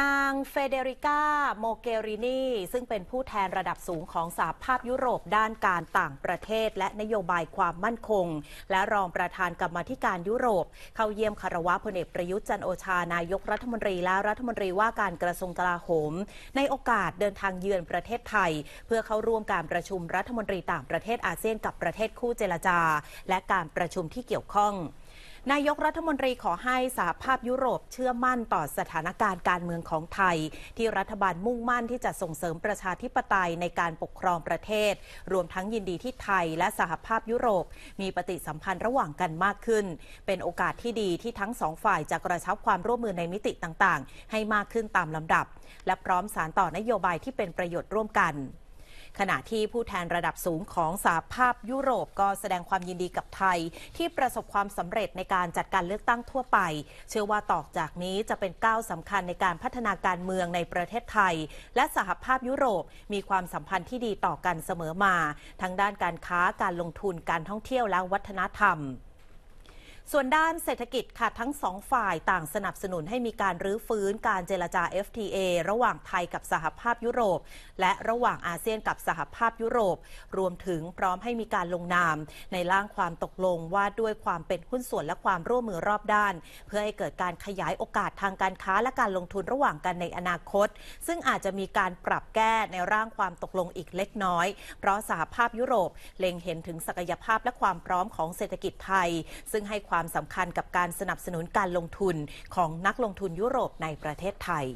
นางเฟเดริกาโมเกรินีซึ่งเป็นผู้แทนระดับสูงของสหภาพยุโรปด้านการต่างประเทศและนโยบายความมั่นคง และรองประธานกรรมธิการยุโรป เข้าเยี่ยมคารวะพลเอกประยุทธ์จันโอชานายกรัฐมนตรีและรัฐมนตรีว่าการกระทรวงกลาโหม ในโอกาสเดินทางเยือนประเทศไทย เพื่อเข้าร่วมการประชุมรัฐมนตรีต่างประเทศอาเซียนกับประเทศคู่เจรจา และการประชุมที่เกี่ยวข้องนายกรัฐมนตรีขอให้สหภาพยุโรปเชื่อมั่นต่อสถานการณ์การเมืองของไทย ที่รัฐบาลมุ่งมั่นที่จะส่งเสริมประชาธิปไตยในการปกครองประเทศ รวมทั้งยินดีที่ไทยและสหภาพยุโรป มีปฏิสัมพันธ์ระหว่างกันมากขึ้น เป็นโอกาสที่ดีที่ทั้งสองฝ่ายจะกระชับความร่วมมือในมิติต่างๆให้มากขึ้นตามลำดับ และพร้อมสานต่อนโยบายที่เป็นประโยชน์ร่วมกันขณะที่ผู้แทนระดับสูงของสหภาพยุโรปก็แสดงความยินดีกับไทยที่ประสบความสำเร็จในการจัดการเลือกตั้งทั่วไป เชื่อว่าต่อจากนี้จะเป็นก้าวสำคัญในการพัฒนาการเมืองในประเทศไทย และสหภาพยุโรปมีความสัมพันธ์ที่ดีต่อกันเสมอมาทั้งด้านการค้าการลงทุนการท่องเที่ยวและวัฒนธรรมส่วนด้านเศรษฐกิจค่ะทั้งสองฝ่ายต่างสนับสนุนให้มีการรื้อฟื้นการเจรจา FTA ระหว่างไทยกับสหภาพยุโรป และระหว่างอาเซียนกับสหภาพยุโรป รวมถึงพร้อมให้มีการลงนาม ในร่างความตกลงว่าด้วยความเป็นหุ้นส่วนและความร่วมมือรอบด้าน เพื่อให้เกิดการขยายโอกาสทางการค้าและการลงทุนระหว่างกันในอนาคต ซึ่งอาจจะมีการปรับแก้ในร่างความตกลงอีกเล็กน้อย เพราะสหภาพยุโรปเล็งเห็นถึงศักยภาพและความพร้อมของเศรษฐกิจไทย ซึ่งให้ความสำคัญกับการสนับสนุนการลงทุนของนักลงทุนยุโรปในประเทศไทย